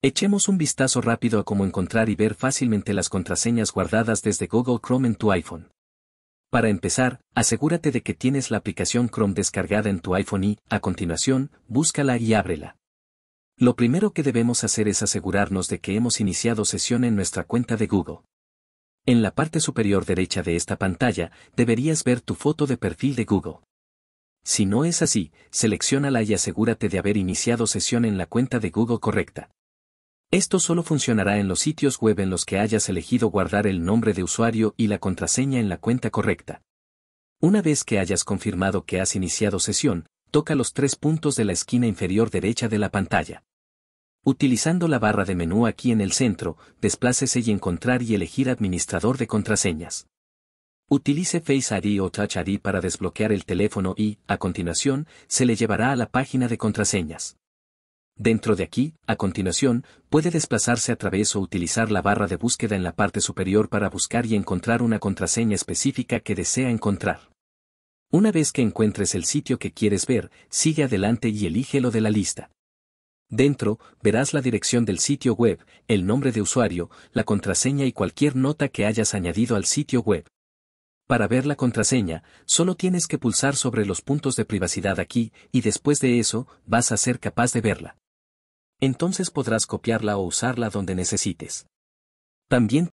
Echemos un vistazo rápido a cómo encontrar y ver fácilmente las contraseñas guardadas desde Google Chrome en tu iPhone. Para empezar, asegúrate de que tienes la aplicación Chrome descargada en tu iPhone y, a continuación, búscala y ábrela. Lo primero que debemos hacer es asegurarnos de que hemos iniciado sesión en nuestra cuenta de Google. En la parte superior derecha de esta pantalla, deberías ver tu foto de perfil de Google. Si no es así, selecciónala y asegúrate de haber iniciado sesión en la cuenta de Google correcta. Esto solo funcionará en los sitios web en los que hayas elegido guardar el nombre de usuario y la contraseña en la cuenta correcta. Una vez que hayas confirmado que has iniciado sesión, toca los tres puntos de la esquina inferior derecha de la pantalla. Utilizando la barra de menú aquí en el centro, desplácese y encontrar y elegir administrador de contraseñas. Utilice Face ID o Touch ID para desbloquear el teléfono y, a continuación, se le llevará a la página de contraseñas. Dentro de aquí, a continuación, puede desplazarse a través o utilizar la barra de búsqueda en la parte superior para buscar y encontrar una contraseña específica que desea encontrar. Una vez que encuentres el sitio que quieres ver, sigue adelante y lo de la lista. Dentro, verás la dirección del sitio web, el nombre de usuario, la contraseña y cualquier nota que hayas añadido al sitio web. Para ver la contraseña, solo tienes que pulsar sobre los puntos de privacidad aquí, y después de eso, vas a ser capaz de verla. Entonces podrás copiarla o usarla donde necesites. También